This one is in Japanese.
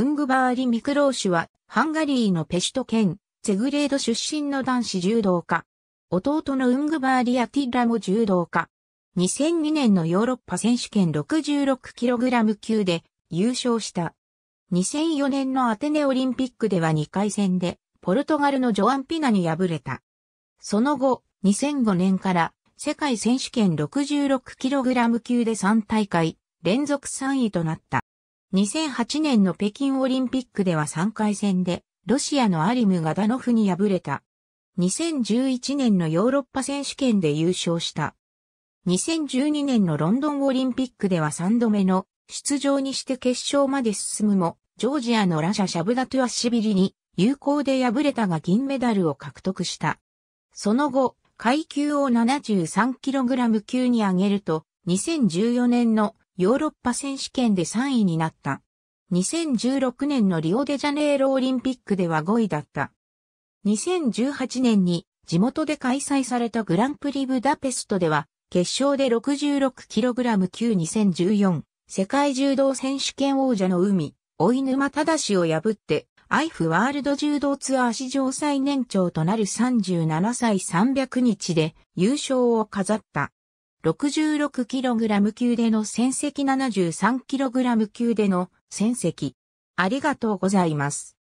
ウングバーリ・ミクローシュは、ハンガリーのペシュト県、ゼグレード出身の男子柔道家。弟のウングバーリ・アティラも柔道家。2002年のヨーロッパ選手権 66kg 級で優勝した。2004年のアテネオリンピックでは2回戦で、ポルトガルのジョアン・ピナに敗れた。その後、2005年から世界選手権 66kg 級で3大会連続3位となった。2008年の北京オリンピックでは3回戦で、ロシアのアリム・ガダノフに敗れた。2011年のヨーロッパ選手権で優勝した。2012年のロンドンオリンピックでは3度目の出場にして決勝まで進むも、ジョージアのラシャ・シャブダトゥアシビリに有効で敗れたが銀メダルを獲得した。その後、階級を 73kg 級に上げると、2014年のヨーロッパ選手権で3位になった。2016年のリオデジャネイロオリンピックでは5位だった。2018年に地元で開催されたグランプリブダペストでは、決勝で 66kg 級2014世界柔道選手権王者の海、追沼正を破って、アイフワールド柔道ツアー史上最年長となる37歳300日で優勝を飾った。66kg 級での戦績 73kg 級での戦績。ありがとうございます。